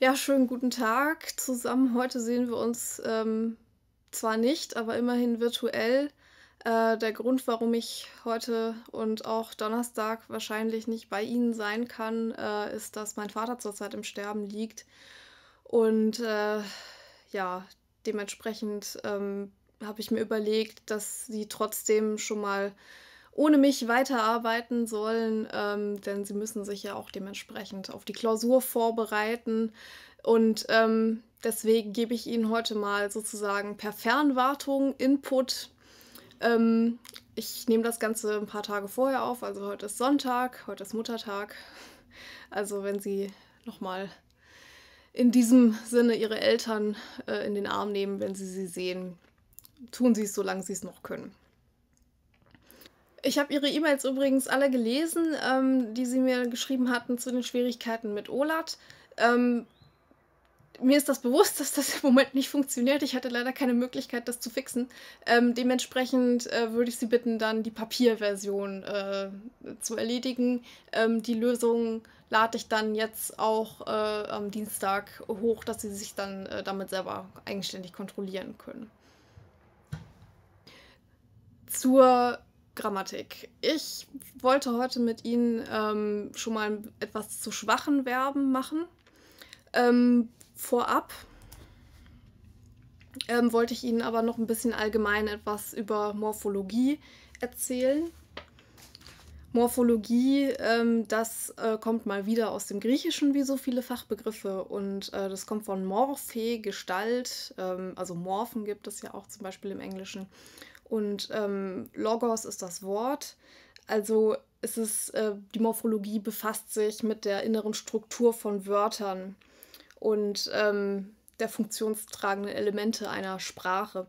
Ja, schönen guten Tag zusammen. Heute sehen wir uns ähm, zwar nicht, aber immerhin virtuell. Äh, der Grund, warum ich heute und auch Donnerstag wahrscheinlich nicht bei Ihnen sein kann, äh, ist, dass mein Vater zurzeit im Sterben liegt. Und äh, ja, dementsprechend ähm, habe ich mir überlegt, dass Sie trotzdem schon mal ohne mich weiterarbeiten sollen, ähm, denn sie müssen sich ja auch dementsprechend auf die Klausur vorbereiten. Und ähm, deswegen gebe ich Ihnen heute mal sozusagen per Fernwartung Input. Ähm, ich nehme das Ganze ein paar Tage vorher auf, also heute ist Sonntag, heute ist Muttertag. Also wenn Sie nochmal in diesem Sinne Ihre Eltern äh, in den Arm nehmen, wenn Sie sie sehen, tun Sie es, solange Sie es noch können. Ich habe Ihre E-Mails übrigens alle gelesen, ähm, die Sie mir geschrieben hatten zu den Schwierigkeiten mit OLAT. Ähm, mir ist das bewusst, dass das im Moment nicht funktioniert. Ich hatte leider keine Möglichkeit, das zu fixen. Ähm, dementsprechend äh, würde ich Sie bitten, dann die Papierversion äh, zu erledigen. Ähm, die Lösung lade ich dann jetzt auch äh, am Dienstag hoch, dass Sie sich dann äh, damit selber eigenständig kontrollieren können. Zur Grammatik. Ich wollte heute mit Ihnen ähm, schon mal etwas zu schwachen Verben machen. Ähm, vorab ähm, wollte ich Ihnen aber noch ein bisschen allgemein etwas über Morphologie erzählen. Morphologie, ähm, das äh, kommt mal wieder aus dem Griechischen, wie so viele Fachbegriffe. Und äh, das kommt von Morphe, Gestalt, ähm, also Morphen gibt es ja auch zum Beispiel im Englischen. Und ähm, Logos ist das Wort. Also ist äh, die Morphologie befasst sich mit der inneren Struktur von Wörtern und ähm, der funktionstragenden Elemente einer Sprache.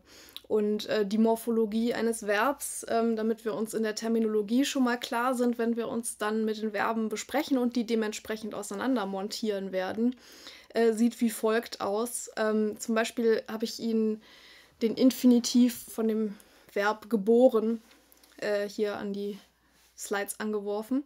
Und äh, die Morphologie eines Verbs, ähm, damit wir uns in der Terminologie schon mal klar sind, wenn wir uns dann mit den Verben besprechen und die dementsprechend auseinander montieren werden, äh, sieht wie folgt aus. Ähm, zum Beispiel habe ich Ihnen den Infinitiv von dem Verb geboren äh, hier an die Slides angeworfen.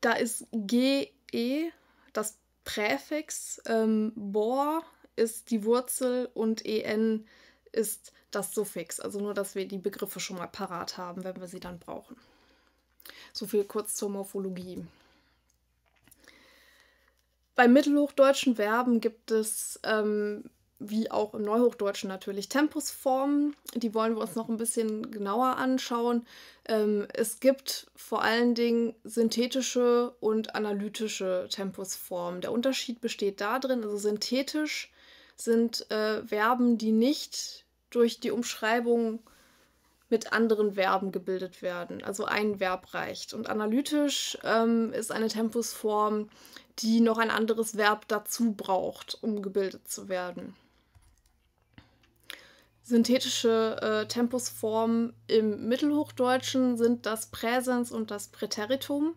Da ist GE das Präfix, ähm, Bor ist die Wurzel und EN ist das Suffix. Also nur, dass wir die Begriffe schon mal parat haben, wenn wir sie dann brauchen. So viel kurz zur Morphologie. Bei mittelhochdeutschen Verben gibt es ähm, wie auch im Neuhochdeutschen natürlich Tempusformen. Die wollen wir uns noch ein bisschen genauer anschauen. Ähm, es gibt vor allen Dingen synthetische und analytische Tempusformen. Der Unterschied besteht darin, also synthetisch sind äh, Verben, die nicht durch die Umschreibung mit anderen Verben gebildet werden. Also ein Verb reicht. Und analytisch ähm, ist eine Tempusform, die noch ein anderes Verb dazu braucht, um gebildet zu werden synthetische äh, Tempusformen im Mittelhochdeutschen sind das Präsens und das Präteritum.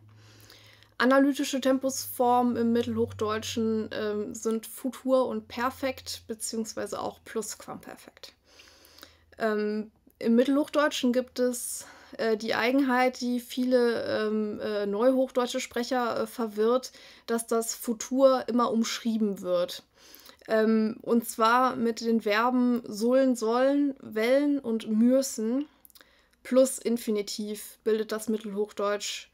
Analytische Tempusformen im Mittelhochdeutschen äh, sind Futur und Perfekt beziehungsweise auch Plusquamperfekt. Ähm, Im Mittelhochdeutschen gibt es äh, die Eigenheit, die viele ähm, äh, neuhochdeutsche Sprecher äh, verwirrt, dass das Futur immer umschrieben wird. Ähm, und zwar mit den Verben sollen, sollen, wellen und müssen plus Infinitiv bildet das Mittelhochdeutsch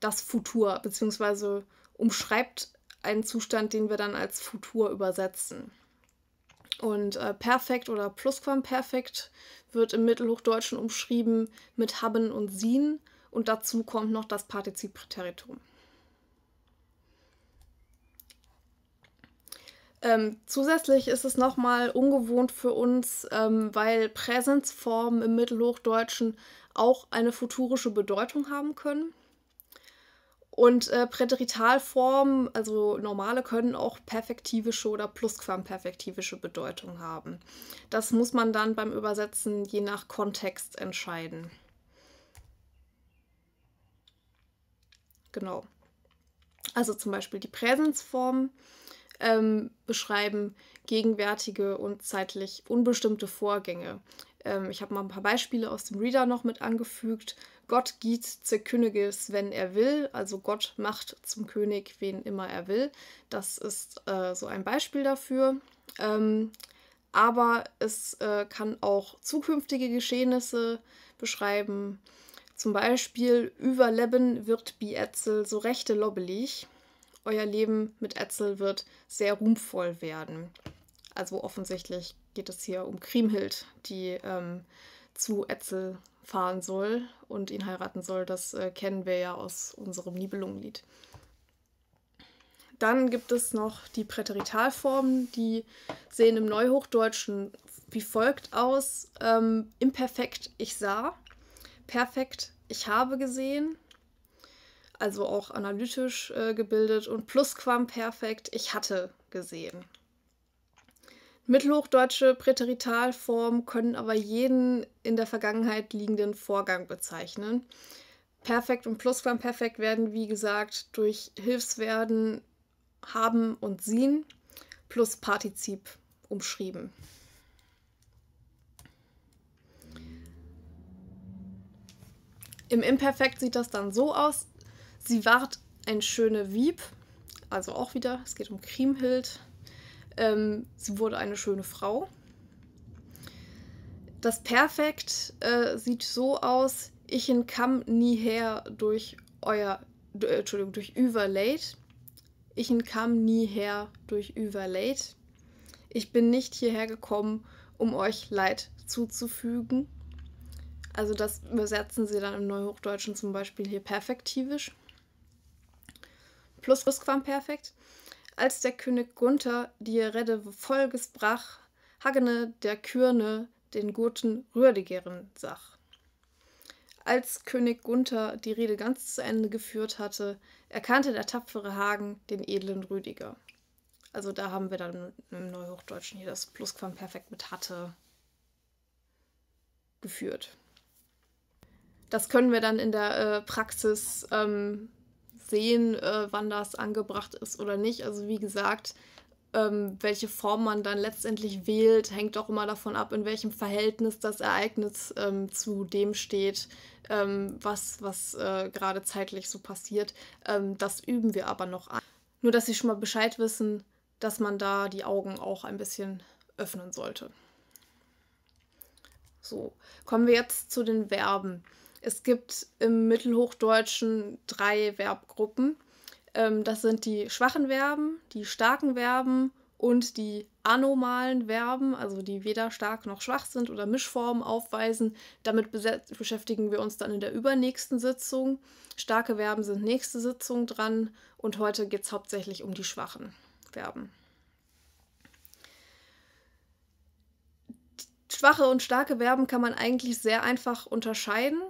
das Futur, beziehungsweise umschreibt einen Zustand, den wir dann als Futur übersetzen. Und äh, perfekt oder plusquamperfekt wird im Mittelhochdeutschen umschrieben mit haben und sien und dazu kommt noch das Partizip Präteritum. Ähm, zusätzlich ist es nochmal ungewohnt für uns, ähm, weil Präsensformen im Mittelhochdeutschen auch eine futurische Bedeutung haben können. Und äh, Präteritalformen, also normale, können auch perfektivische oder plusquamperfektivische Bedeutung haben. Das muss man dann beim Übersetzen je nach Kontext entscheiden. Genau. Also zum Beispiel die Präsensformen ähm, beschreiben gegenwärtige und zeitlich unbestimmte Vorgänge. Ähm, ich habe mal ein paar Beispiele aus dem Reader noch mit angefügt. Gott gibt zur Königes, wenn er will, also Gott macht zum König, wen immer er will. Das ist äh, so ein Beispiel dafür. Ähm, aber es äh, kann auch zukünftige Geschehnisse beschreiben. Zum Beispiel, Überleben wird Bietzel so rechte lobbelig. Euer Leben mit Etzel wird sehr ruhmvoll werden. Also offensichtlich geht es hier um Kriemhild, die ähm, zu Etzel fahren soll und ihn heiraten soll. Das äh, kennen wir ja aus unserem Nibelungenlied. Dann gibt es noch die Präteritalformen, die sehen im Neuhochdeutschen wie folgt aus: ähm, Imperfekt, ich sah. Perfekt, ich habe gesehen also auch analytisch äh, gebildet und plusquamperfekt, ich hatte gesehen. Mittelhochdeutsche Präteritalformen können aber jeden in der Vergangenheit liegenden Vorgang bezeichnen. Perfekt und Plusquamperfekt werden, wie gesagt, durch Hilfswerden haben und sehen plus Partizip umschrieben. Im Imperfekt sieht das dann so aus, Sie ward ein schöne Wieb, also auch wieder, es geht um Kriemhild. Ähm, sie wurde eine schöne Frau. Das Perfekt äh, sieht so aus, ich entkam nie her durch euer, äh, Entschuldigung, durch Überlaid. Ich entkam nie her durch Überlaid. Ich bin nicht hierher gekommen, um euch Leid zuzufügen. Also das übersetzen sie dann im Neuhochdeutschen zum Beispiel hier perfektivisch. Plusquamperfekt. Als der König Gunther die Rede Folges brach, hagene der Kürne den Guten Rüdigeren sach. Als König Gunther die Rede ganz zu Ende geführt hatte, erkannte der tapfere Hagen den edlen Rüdiger. Also da haben wir dann im Neuhochdeutschen hier das Plusquamperfekt mit hatte geführt. Das können wir dann in der äh, Praxis ähm, sehen, äh, wann das angebracht ist oder nicht. Also wie gesagt, ähm, welche Form man dann letztendlich wählt, hängt auch immer davon ab, in welchem Verhältnis das Ereignis ähm, zu dem steht, ähm, was, was äh, gerade zeitlich so passiert. Ähm, das üben wir aber noch an. Nur, dass Sie schon mal Bescheid wissen, dass man da die Augen auch ein bisschen öffnen sollte. So, kommen wir jetzt zu den Verben. Es gibt im Mittelhochdeutschen drei Verbgruppen. Ähm, das sind die schwachen Verben, die starken Verben und die anomalen Verben, also die weder stark noch schwach sind oder Mischformen aufweisen. Damit beschäftigen wir uns dann in der übernächsten Sitzung. Starke Verben sind nächste Sitzung dran und heute geht es hauptsächlich um die schwachen Verben. Schwache und starke Verben kann man eigentlich sehr einfach unterscheiden.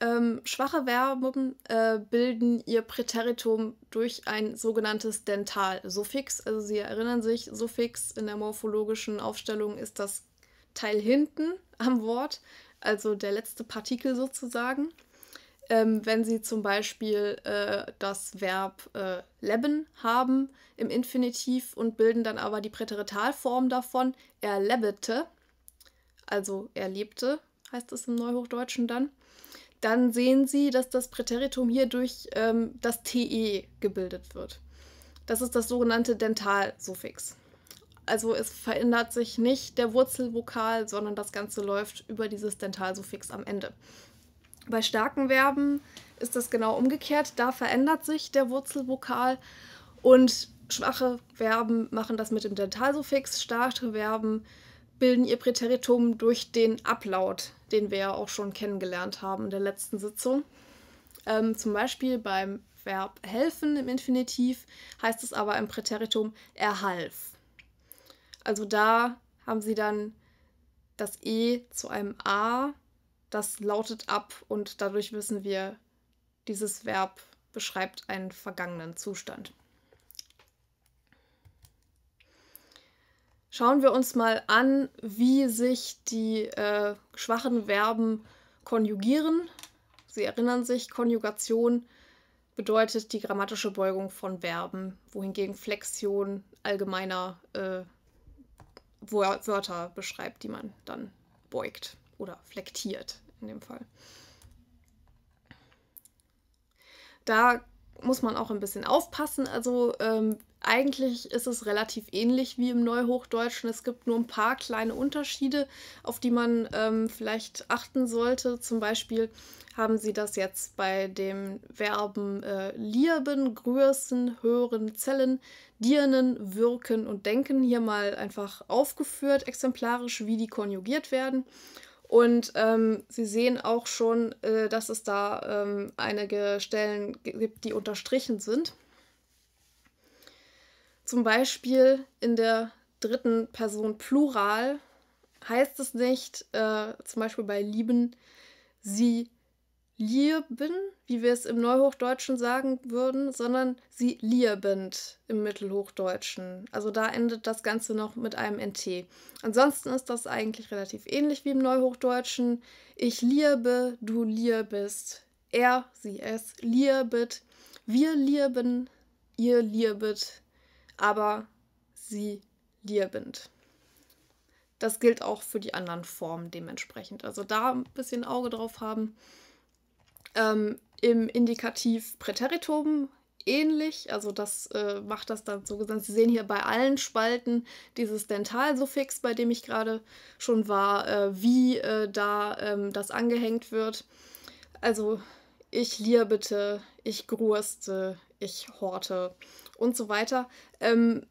Ähm, schwache Verben äh, bilden ihr Präteritum durch ein sogenanntes Dentalsuffix. Also Sie erinnern sich, Suffix in der morphologischen Aufstellung ist das Teil hinten am Wort, also der letzte Partikel sozusagen. Ähm, wenn Sie zum Beispiel äh, das Verb äh, leben haben im Infinitiv und bilden dann aber die Präteritalform davon, er lebete, also er lebte, heißt es im Neuhochdeutschen dann dann sehen Sie, dass das Präteritum hier durch ähm, das TE gebildet wird. Das ist das sogenannte Dentalsuffix. Also es verändert sich nicht der Wurzelvokal, sondern das Ganze läuft über dieses Dentalsuffix am Ende. Bei starken Verben ist das genau umgekehrt. Da verändert sich der Wurzelvokal und schwache Verben machen das mit dem Dentalsuffix. Starke Verben bilden ihr Präteritum durch den Ablaut den wir ja auch schon kennengelernt haben in der letzten Sitzung. Ähm, zum Beispiel beim Verb helfen im Infinitiv heißt es aber im Präteritum er half. Also da haben sie dann das E zu einem A, das lautet ab und dadurch wissen wir, dieses Verb beschreibt einen vergangenen Zustand. Schauen wir uns mal an, wie sich die äh, schwachen Verben konjugieren. Sie erinnern sich, Konjugation bedeutet die grammatische Beugung von Verben, wohingegen Flexion allgemeiner äh, Wörter beschreibt, die man dann beugt oder flektiert in dem Fall. Da muss man auch ein bisschen aufpassen. Also ähm, eigentlich ist es relativ ähnlich wie im Neuhochdeutschen. Es gibt nur ein paar kleine Unterschiede, auf die man ähm, vielleicht achten sollte. Zum Beispiel haben sie das jetzt bei den Verben äh, lieben, grüßen, hören, zellen, dirnen, wirken und denken hier mal einfach aufgeführt, exemplarisch, wie die konjugiert werden. Und ähm, Sie sehen auch schon, äh, dass es da ähm, einige Stellen gibt, die unterstrichen sind. Zum Beispiel in der dritten Person Plural heißt es nicht, äh, zum Beispiel bei lieben, sie lieben, wie wir es im Neuhochdeutschen sagen würden, sondern sie liebend im Mittelhochdeutschen. Also da endet das Ganze noch mit einem NT. Ansonsten ist das eigentlich relativ ähnlich wie im Neuhochdeutschen. Ich liebe, du liebest, er, sie, es liebet, wir lieben, ihr liebet, aber sie liebend. Das gilt auch für die anderen Formen dementsprechend. Also da ein bisschen Auge drauf haben. Ähm, Im Indikativ Präteritum ähnlich. Also das äh, macht das dann so gesagt. Sie sehen hier bei allen Spalten dieses Dentalsuffix, bei dem ich gerade schon war, äh, wie äh, da ähm, das angehängt wird. Also ich liebete, ich gruste, ich horte und so weiter. Ähm,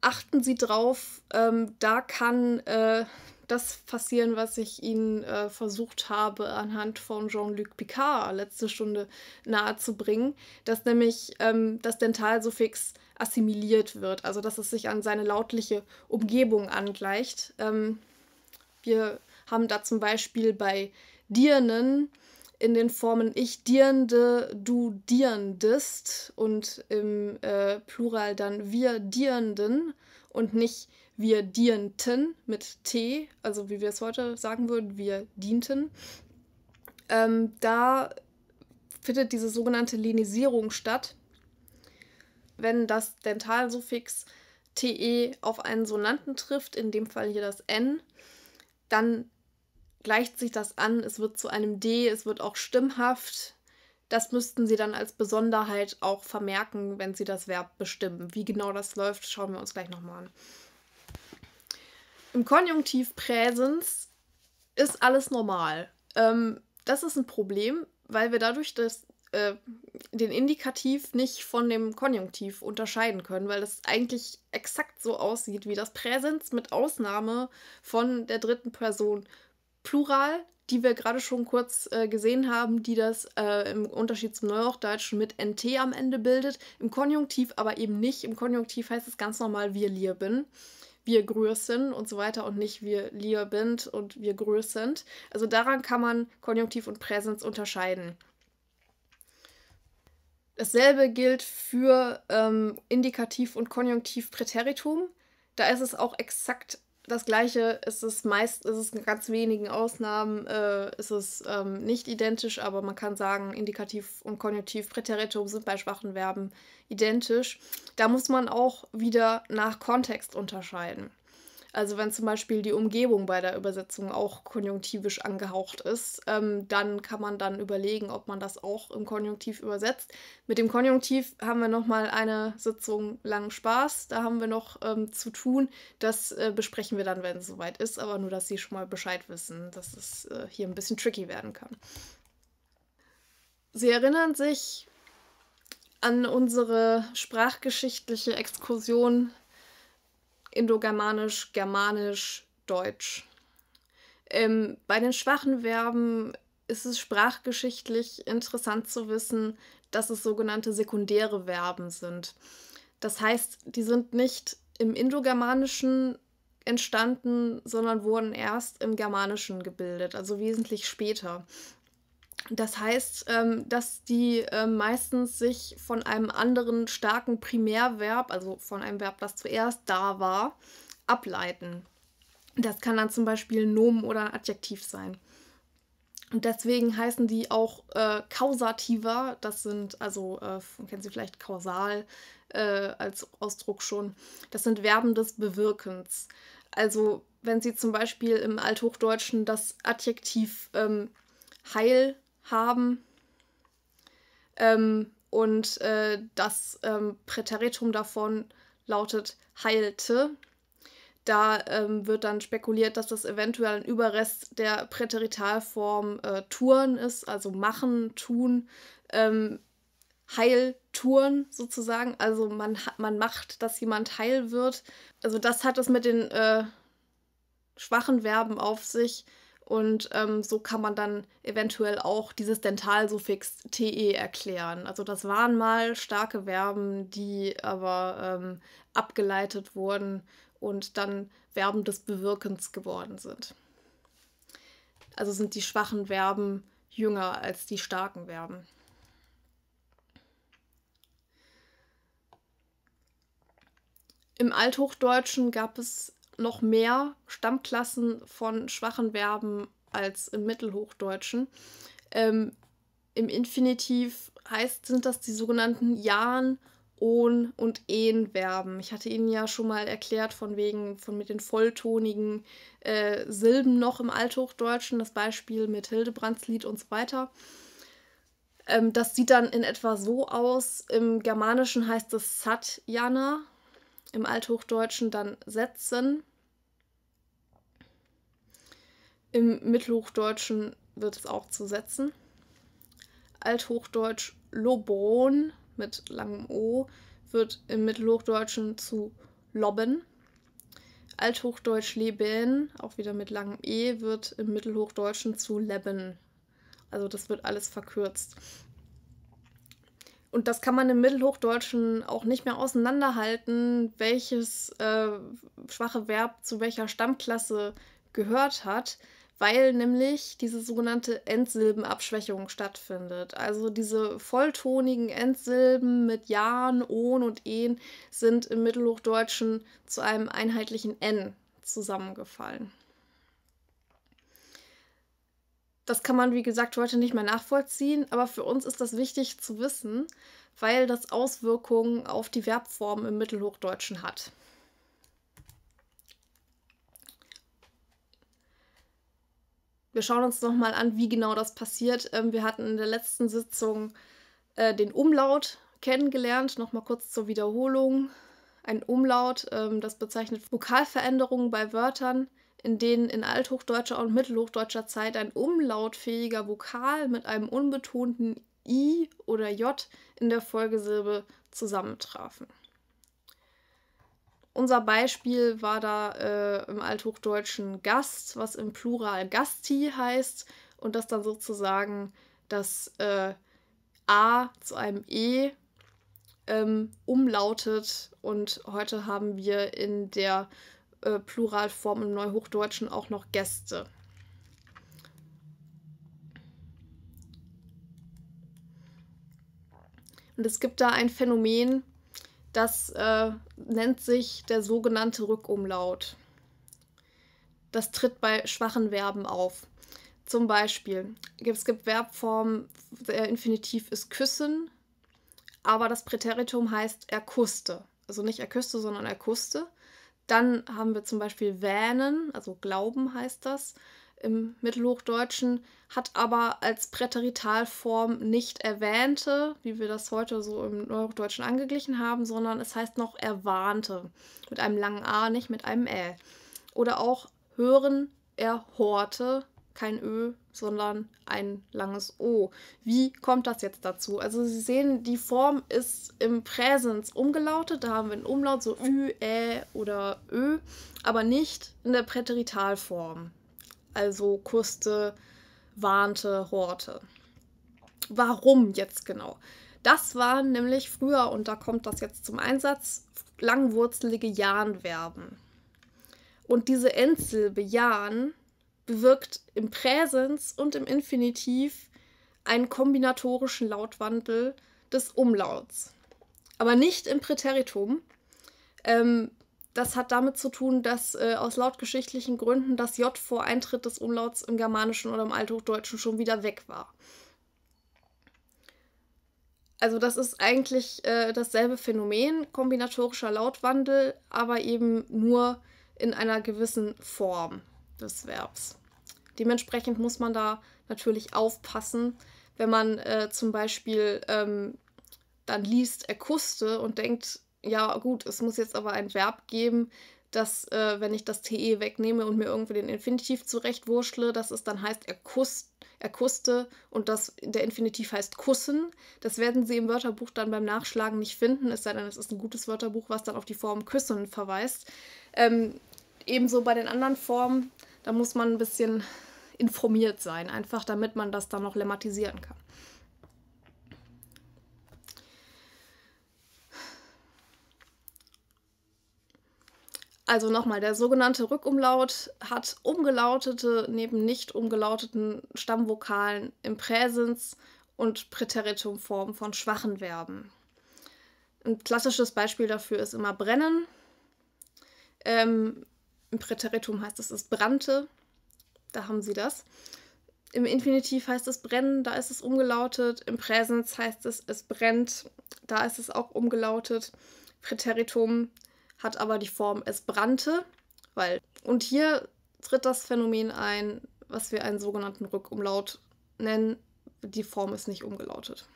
achten Sie drauf, ähm, da kann äh, das passieren, was ich Ihnen äh, versucht habe, anhand von Jean-Luc Picard letzte Stunde nahezubringen, dass nämlich ähm, das Dentalsuffix assimiliert wird, also dass es sich an seine lautliche Umgebung angleicht. Ähm, wir haben da zum Beispiel bei Dirnen in den Formen ich dirnde, du dirndest und im äh, Plural dann wir dirnden und nicht wir dienten mit T, also wie wir es heute sagen würden, wir dienten. Ähm, da findet diese sogenannte Linisierung statt, wenn das Dentalsuffix te auf einen Sonanten trifft, in dem Fall hier das n, dann gleicht sich das an, es wird zu einem D, es wird auch stimmhaft. Das müssten Sie dann als Besonderheit auch vermerken, wenn Sie das Verb bestimmen. Wie genau das läuft, schauen wir uns gleich nochmal an. Im Konjunktiv Präsens ist alles normal. Ähm, das ist ein Problem, weil wir dadurch das, äh, den Indikativ nicht von dem Konjunktiv unterscheiden können, weil das eigentlich exakt so aussieht wie das Präsens mit Ausnahme von der dritten Person Plural, die wir gerade schon kurz äh, gesehen haben, die das äh, im Unterschied zum Neuhochdeutschen mit NT am Ende bildet. Im Konjunktiv aber eben nicht. Im Konjunktiv heißt es ganz normal wir lieben, wir grüß und so weiter und nicht wir lieben und wir grüß Also daran kann man Konjunktiv und Präsens unterscheiden. Dasselbe gilt für ähm, Indikativ und Konjunktiv Präteritum. Da ist es auch exakt das Gleiche ist es meist, ist es in ganz wenigen Ausnahmen, äh, ist es ähm, nicht identisch, aber man kann sagen, Indikativ und Konjunktiv, Präteritum sind bei schwachen Verben identisch. Da muss man auch wieder nach Kontext unterscheiden. Also wenn zum Beispiel die Umgebung bei der Übersetzung auch konjunktivisch angehaucht ist, ähm, dann kann man dann überlegen, ob man das auch im Konjunktiv übersetzt. Mit dem Konjunktiv haben wir noch mal eine Sitzung lang Spaß. Da haben wir noch ähm, zu tun. Das äh, besprechen wir dann, wenn es soweit ist. Aber nur, dass Sie schon mal Bescheid wissen, dass es äh, hier ein bisschen tricky werden kann. Sie erinnern sich an unsere sprachgeschichtliche Exkursion Indogermanisch, Germanisch, Deutsch. Ähm, bei den schwachen Verben ist es sprachgeschichtlich interessant zu wissen, dass es sogenannte sekundäre Verben sind. Das heißt, die sind nicht im Indogermanischen entstanden, sondern wurden erst im Germanischen gebildet, also wesentlich später. Das heißt, ähm, dass die äh, meistens sich von einem anderen starken Primärverb, also von einem Verb, das zuerst da war, ableiten. Das kann dann zum Beispiel ein Nomen oder ein Adjektiv sein. Und deswegen heißen die auch äh, Kausativer. Das sind also, äh, kennen Sie vielleicht kausal äh, als Ausdruck schon. Das sind Verben des Bewirkens. Also, wenn Sie zum Beispiel im Althochdeutschen das Adjektiv ähm, heil haben. Ähm, und äh, das ähm, Präteritum davon lautet heilte. Da ähm, wird dann spekuliert, dass das eventuell ein Überrest der Präteritalform äh, Touren ist, also machen, tun, ähm, Heiltouren sozusagen. Also man, man macht, dass jemand heil wird. Also das hat es mit den äh, schwachen Verben auf sich. Und ähm, so kann man dann eventuell auch dieses Dentalsuffix te erklären. Also das waren mal starke Verben, die aber ähm, abgeleitet wurden und dann Verben des Bewirkens geworden sind. Also sind die schwachen Verben jünger als die starken Verben. Im Althochdeutschen gab es noch mehr Stammklassen von schwachen Verben als im Mittelhochdeutschen. Ähm, Im Infinitiv heißt, sind das die sogenannten Jahren, Ohn und Ehen Verben. Ich hatte Ihnen ja schon mal erklärt, von wegen von mit den volltonigen äh, Silben noch im Althochdeutschen, das Beispiel mit Hildebrands Lied und so weiter. Ähm, das sieht dann in etwa so aus. Im Germanischen heißt es Satjana, im Althochdeutschen dann Sätzen. Im Mittelhochdeutschen wird es auch zu Sätzen. Althochdeutsch Lobon mit langem O wird im Mittelhochdeutschen zu Lobben. Althochdeutsch Leben, auch wieder mit langem E, wird im Mittelhochdeutschen zu Leben. Also das wird alles verkürzt. Und das kann man im Mittelhochdeutschen auch nicht mehr auseinanderhalten, welches äh, schwache Verb zu welcher Stammklasse gehört hat, weil nämlich diese sogenannte Endsilbenabschwächung stattfindet. Also diese volltonigen Endsilben mit Jan, On und En sind im Mittelhochdeutschen zu einem einheitlichen N zusammengefallen das kann man, wie gesagt, heute nicht mehr nachvollziehen, aber für uns ist das wichtig zu wissen, weil das Auswirkungen auf die Verbform im Mittelhochdeutschen hat. Wir schauen uns nochmal an, wie genau das passiert. Ähm, wir hatten in der letzten Sitzung äh, den Umlaut kennengelernt. Nochmal kurz zur Wiederholung. Ein Umlaut, ähm, das bezeichnet Vokalveränderungen bei Wörtern, in denen in althochdeutscher und mittelhochdeutscher Zeit ein umlautfähiger Vokal mit einem unbetonten I oder J in der Folgesilbe zusammentrafen. Unser Beispiel war da äh, im Althochdeutschen Gast, was im Plural Gasti heißt und das dann sozusagen das äh, A zu einem E ähm, umlautet. Und heute haben wir in der äh, Pluralform im Neuhochdeutschen auch noch Gäste. Und es gibt da ein Phänomen, das äh, nennt sich der sogenannte Rückumlaut. Das tritt bei schwachen Verben auf. Zum Beispiel, es gibt Verbformen, der Infinitiv ist küssen, aber das Präteritum heißt er kusste. Also nicht er küsste, sondern er kusste. Dann haben wir zum Beispiel wähnen, also glauben heißt das im Mittelhochdeutschen, hat aber als Präteritalform nicht erwähnte, wie wir das heute so im Neuhochdeutschen angeglichen haben, sondern es heißt noch erwahnte. Mit einem langen A, nicht mit einem L. Oder auch hören, erhorte, kein Ö, sondern ein langes O. Wie kommt das jetzt dazu? Also Sie sehen, die Form ist im Präsens umgelautet, da haben wir einen Umlaut, so Ü, Ä oder Ö, aber nicht in der Präteritalform. Also kuste, warnte, horte. Warum jetzt genau? Das waren nämlich früher, und da kommt das jetzt zum Einsatz, langwurzelige Jahnverben. Und diese Endsilbe Jahn bewirkt im Präsens und im Infinitiv einen kombinatorischen Lautwandel des Umlauts. Aber nicht im Präteritum. Ähm, das hat damit zu tun, dass äh, aus lautgeschichtlichen Gründen das J vor Eintritt des Umlauts im Germanischen oder im Althochdeutschen schon wieder weg war. Also das ist eigentlich äh, dasselbe Phänomen, kombinatorischer Lautwandel, aber eben nur in einer gewissen Form des Verbs. Dementsprechend muss man da natürlich aufpassen, wenn man äh, zum Beispiel ähm, dann liest, er kuste und denkt, ja gut, es muss jetzt aber ein Verb geben, dass äh, wenn ich das TE wegnehme und mir irgendwie den Infinitiv zurechtwurschle, dass es dann heißt, er, kust, und das, der Infinitiv heißt kussen. Das werden Sie im Wörterbuch dann beim Nachschlagen nicht finden, es sei denn, es ist ein gutes Wörterbuch, was dann auf die Form küssen verweist. Ähm, ebenso bei den anderen Formen da muss man ein bisschen informiert sein, einfach damit man das dann noch lemmatisieren kann. Also nochmal, der sogenannte Rückumlaut hat umgelautete neben nicht umgelauteten Stammvokalen im Präsens und Präteritumform von schwachen Verben. Ein klassisches Beispiel dafür ist immer brennen. Ähm, im Präteritum heißt es, es brannte. Da haben sie das. Im Infinitiv heißt es brennen, da ist es umgelautet. Im Präsens heißt es, es brennt, da ist es auch umgelautet. Präteritum hat aber die Form, es brannte, weil. Und hier tritt das Phänomen ein, was wir einen sogenannten Rückumlaut nennen. Die Form ist nicht umgelautet.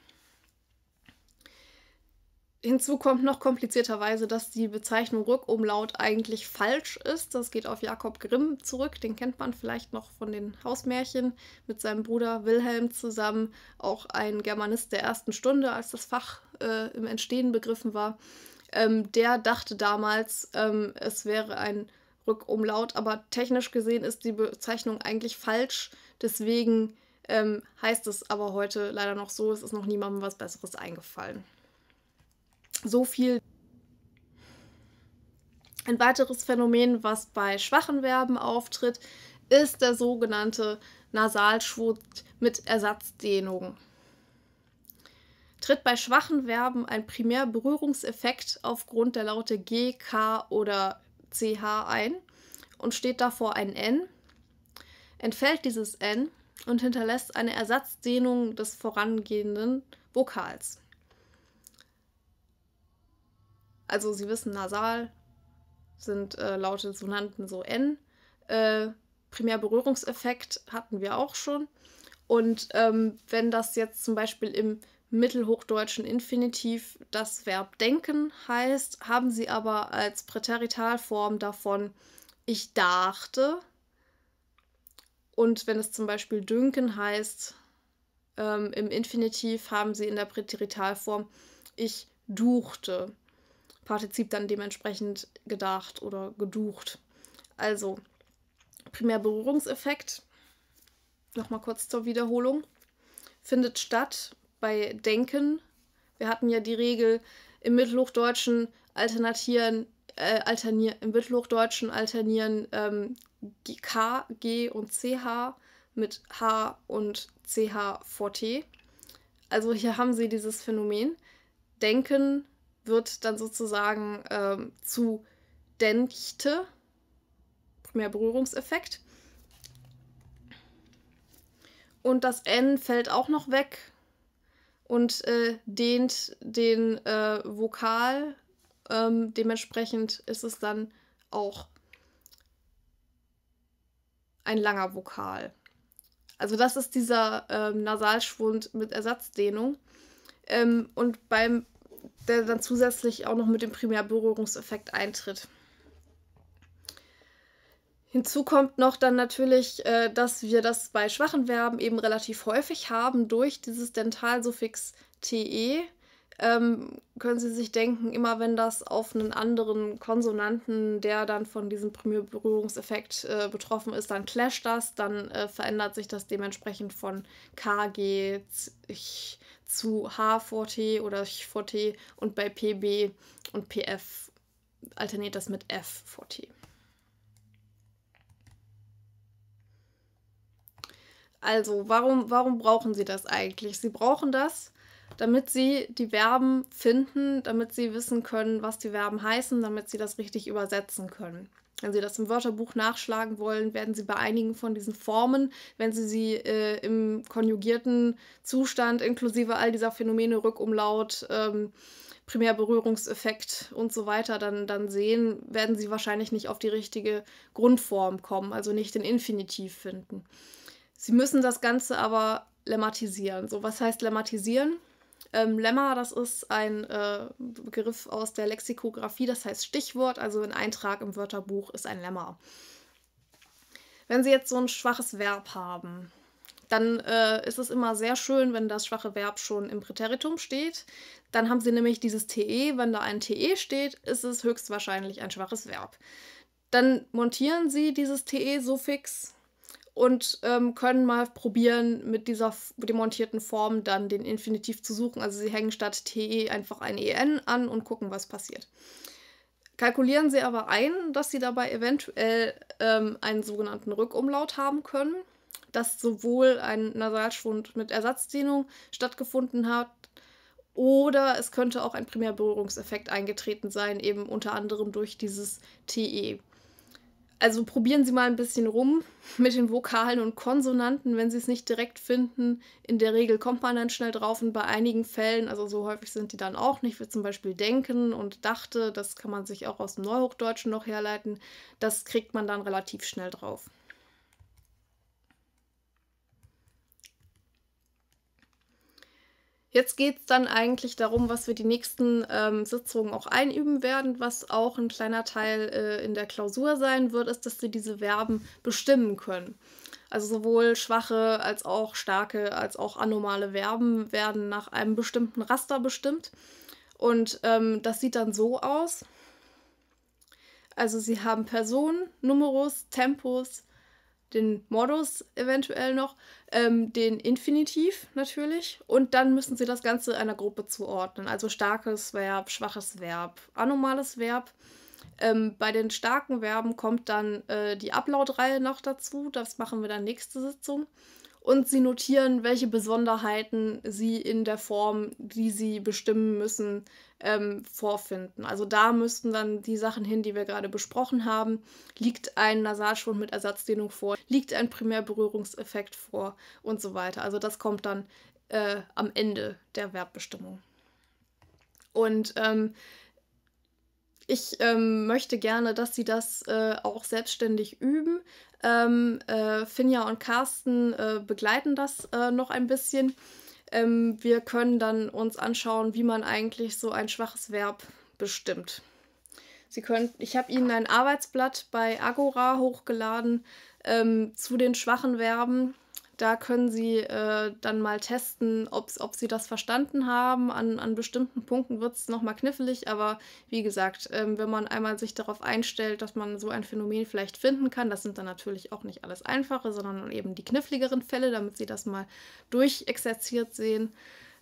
Hinzu kommt noch komplizierterweise, dass die Bezeichnung Rückumlaut eigentlich falsch ist. Das geht auf Jakob Grimm zurück. Den kennt man vielleicht noch von den Hausmärchen. Mit seinem Bruder Wilhelm zusammen, auch ein Germanist der ersten Stunde, als das Fach äh, im Entstehen begriffen war. Ähm, der dachte damals, ähm, es wäre ein Rückumlaut, aber technisch gesehen ist die Bezeichnung eigentlich falsch. Deswegen ähm, heißt es aber heute leider noch so, es ist noch niemandem was Besseres eingefallen so viel. Ein weiteres Phänomen, was bei schwachen Verben auftritt, ist der sogenannte Nasalschwund mit Ersatzdehnung. Tritt bei schwachen Verben ein Primärberührungseffekt aufgrund der Laute G, K oder CH ein und steht davor ein N, entfällt dieses N und hinterlässt eine Ersatzdehnung des vorangehenden Vokals also Sie wissen, nasal sind äh, laute Sonanten so N. Äh, Primärberührungseffekt hatten wir auch schon. Und ähm, wenn das jetzt zum Beispiel im mittelhochdeutschen Infinitiv das Verb denken heißt, haben Sie aber als Präteritalform davon ich dachte. Und wenn es zum Beispiel dünken heißt, ähm, im Infinitiv haben Sie in der Präteritalform ich duchte. Partizip dann dementsprechend gedacht oder geducht. Also, primär Berührungseffekt, nochmal kurz zur Wiederholung, findet statt bei Denken. Wir hatten ja die Regel, im Mittelhochdeutschen alternieren, äh, alternier, im Mittelhochdeutschen alternieren ähm, K, G und CH mit H und CH vor T. Also hier haben sie dieses Phänomen. Denken wird dann sozusagen ähm, zu Dente, mehr Berührungseffekt. Und das N fällt auch noch weg und äh, dehnt den äh, Vokal. Ähm, dementsprechend ist es dann auch ein langer Vokal. Also das ist dieser ähm, Nasalschwund mit Ersatzdehnung. Ähm, und beim der dann zusätzlich auch noch mit dem Primärberührungseffekt eintritt. Hinzu kommt noch dann natürlich, äh, dass wir das bei schwachen Verben eben relativ häufig haben durch dieses Dentalsuffix te. Ähm, können Sie sich denken, immer wenn das auf einen anderen Konsonanten, der dann von diesem Primärberührungseffekt äh, betroffen ist, dann clasht das, dann äh, verändert sich das dementsprechend von KG, ich, zu H4T oder Ch4T und bei PB und PF alterniert das mit F4T. Also, warum, warum brauchen Sie das eigentlich? Sie brauchen das, damit Sie die Verben finden, damit Sie wissen können, was die Verben heißen, damit Sie das richtig übersetzen können. Wenn Sie das im Wörterbuch nachschlagen wollen, werden Sie bei einigen von diesen Formen, wenn Sie sie äh, im konjugierten Zustand inklusive all dieser Phänomene Rückumlaut, ähm, Primärberührungseffekt und so weiter dann, dann sehen, werden Sie wahrscheinlich nicht auf die richtige Grundform kommen, also nicht den Infinitiv finden. Sie müssen das Ganze aber lemmatisieren. So, was heißt lemmatisieren? Ähm, Lemma, das ist ein äh, Begriff aus der Lexikographie, das heißt Stichwort, also ein Eintrag im Wörterbuch ist ein Lemma. Wenn Sie jetzt so ein schwaches Verb haben, dann äh, ist es immer sehr schön, wenn das schwache Verb schon im Präteritum steht. Dann haben Sie nämlich dieses TE. Wenn da ein TE steht, ist es höchstwahrscheinlich ein schwaches Verb. Dann montieren Sie dieses TE-Suffix und ähm, können mal probieren, mit dieser demontierten Form dann den Infinitiv zu suchen. Also sie hängen statt TE einfach ein EN an und gucken, was passiert. Kalkulieren sie aber ein, dass sie dabei eventuell ähm, einen sogenannten Rückumlaut haben können, dass sowohl ein Nasalschwund mit Ersatzdehnung stattgefunden hat, oder es könnte auch ein Primärberührungseffekt eingetreten sein, eben unter anderem durch dieses TE also probieren Sie mal ein bisschen rum mit den Vokalen und Konsonanten, wenn Sie es nicht direkt finden. In der Regel kommt man dann schnell drauf und bei einigen Fällen, also so häufig sind die dann auch nicht, wie zum Beispiel denken und dachte, das kann man sich auch aus dem Neuhochdeutschen noch herleiten, das kriegt man dann relativ schnell drauf. Jetzt geht es dann eigentlich darum, was wir die nächsten ähm, Sitzungen auch einüben werden. Was auch ein kleiner Teil äh, in der Klausur sein wird, ist, dass sie diese Verben bestimmen können. Also sowohl schwache als auch starke als auch anormale Verben werden nach einem bestimmten Raster bestimmt. Und ähm, das sieht dann so aus. Also sie haben Person, Numerus, Tempus, den Modus eventuell noch, ähm, den Infinitiv natürlich und dann müssen sie das Ganze einer Gruppe zuordnen. Also starkes Verb, schwaches Verb, anomales Verb. Ähm, bei den starken Verben kommt dann äh, die Ablautreihe noch dazu. Das machen wir dann nächste Sitzung. Und sie notieren, welche Besonderheiten sie in der Form, die sie bestimmen müssen, ähm, vorfinden. Also da müssten dann die Sachen hin, die wir gerade besprochen haben. Liegt ein Nasalschwund mit Ersatzdehnung vor? Liegt ein Primärberührungseffekt vor? Und so weiter. Also das kommt dann äh, am Ende der Verbbestimmung. Und ähm, ich ähm, möchte gerne, dass sie das äh, auch selbstständig üben. Ähm, äh, Finja und Carsten äh, begleiten das äh, noch ein bisschen. Ähm, wir können dann uns anschauen, wie man eigentlich so ein schwaches Verb bestimmt. Sie können, ich habe Ihnen ein Arbeitsblatt bei Agora hochgeladen ähm, zu den schwachen Verben. Da können Sie äh, dann mal testen, ob's, ob Sie das verstanden haben. An, an bestimmten Punkten wird es nochmal knifflig, aber wie gesagt, ähm, wenn man einmal sich darauf einstellt, dass man so ein Phänomen vielleicht finden kann, das sind dann natürlich auch nicht alles einfache, sondern eben die kniffligeren Fälle, damit Sie das mal durchexerziert sehen.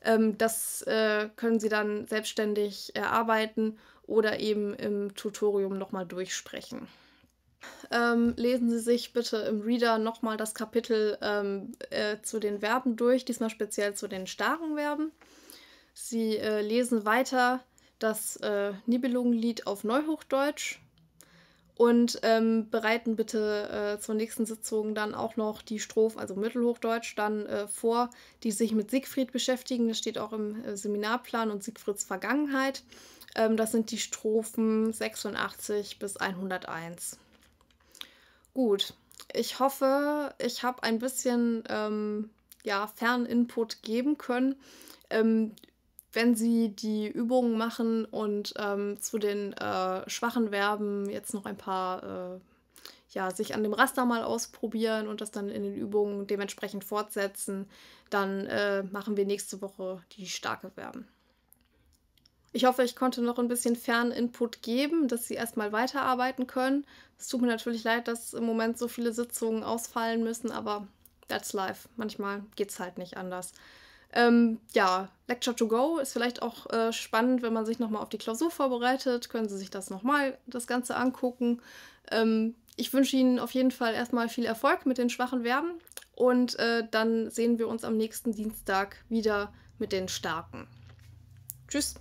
Ähm, das äh, können Sie dann selbstständig erarbeiten oder eben im Tutorium nochmal durchsprechen. Ähm, lesen Sie sich bitte im Reader nochmal das Kapitel ähm, äh, zu den Verben durch, diesmal speziell zu den starren Verben. Sie äh, lesen weiter das äh, Nibelungenlied auf Neuhochdeutsch und ähm, bereiten bitte äh, zur nächsten Sitzung dann auch noch die Strophen, also Mittelhochdeutsch, dann äh, vor, die sich mit Siegfried beschäftigen. Das steht auch im äh, Seminarplan und Siegfrieds Vergangenheit. Ähm, das sind die Strophen 86 bis 101. Gut, ich hoffe, ich habe ein bisschen ähm, ja, Ferninput geben können. Ähm, wenn Sie die Übungen machen und ähm, zu den äh, schwachen Verben jetzt noch ein paar, äh, ja, sich an dem Raster mal ausprobieren und das dann in den Übungen dementsprechend fortsetzen, dann äh, machen wir nächste Woche die starke Verben. Ich hoffe, ich konnte noch ein bisschen Ferninput geben, dass sie erstmal weiterarbeiten können. Es tut mir natürlich leid, dass im Moment so viele Sitzungen ausfallen müssen, aber that's life. Manchmal geht es halt nicht anders. Ähm, ja, Lecture to Go ist vielleicht auch äh, spannend, wenn man sich nochmal auf die Klausur vorbereitet. Können Sie sich das nochmal, das Ganze angucken. Ähm, ich wünsche Ihnen auf jeden Fall erstmal viel Erfolg mit den schwachen Verben und äh, dann sehen wir uns am nächsten Dienstag wieder mit den starken. Tschüss!